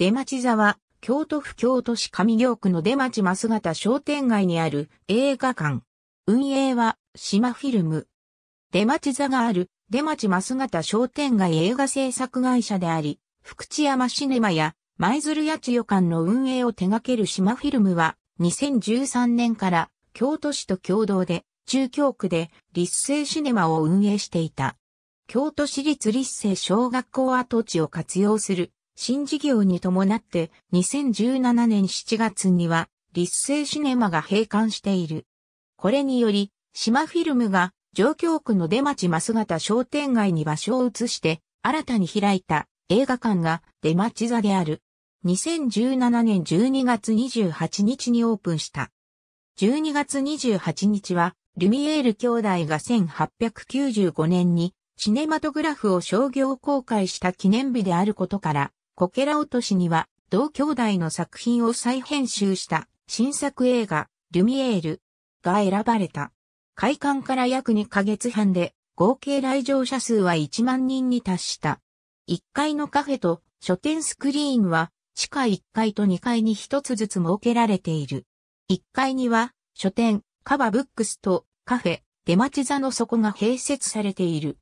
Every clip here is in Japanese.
出町座は、京都府京都市上京区の出町増形商店街にある映画館。運営は、島フィルム。出町座がある、出町増形商店街映画制作会社であり、福知山シネマや、舞鶴八千代館の運営を手掛ける島フィルムは、2013年から京都市と共同で、中京区で立成シネマを運営していた。京都市立立成小学校跡地を活用する新事業に伴って2017年7月には立成シネマが閉館している。これにより、島フィルムが上京区の出町増形商店街に場所を移して新たに開いた映画館が出町座である。2017年12月28日にオープンした。12月28日は、ルミエール兄弟が1895年にシネマトグラフを商業公開した記念日であることから、コケラ落としには、同兄弟の作品を再編集した新作映画、ルミエールが選ばれた。開館から約2ヶ月半で、合計来場者数は1万人に達した。1階のカフェと書店スクリーンは、地下1階と2階に一つずつ設けられている。1階には、書店、カバブックスとカフェ、出ち座の底が併設されている。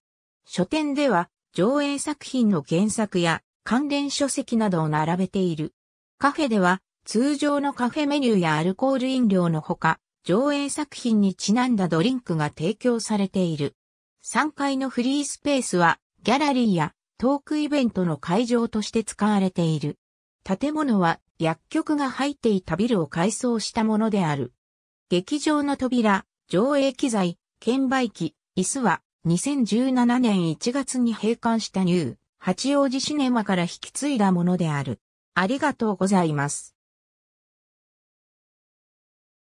書店では、上映作品の原作や関連書籍などを並べている。カフェでは、通常のカフェメニューやアルコール飲料のほか、上映作品にちなんだドリンクが提供されている。3階のフリースペースは、ギャラリーやトークイベントの会場として使われている。建物は薬局が入っていたビルを改装したものである。劇場の扉、上映機材、券売機、椅子は2017年1月に閉館したニュー八王子シネマから引き継いだものである。ありがとうございます。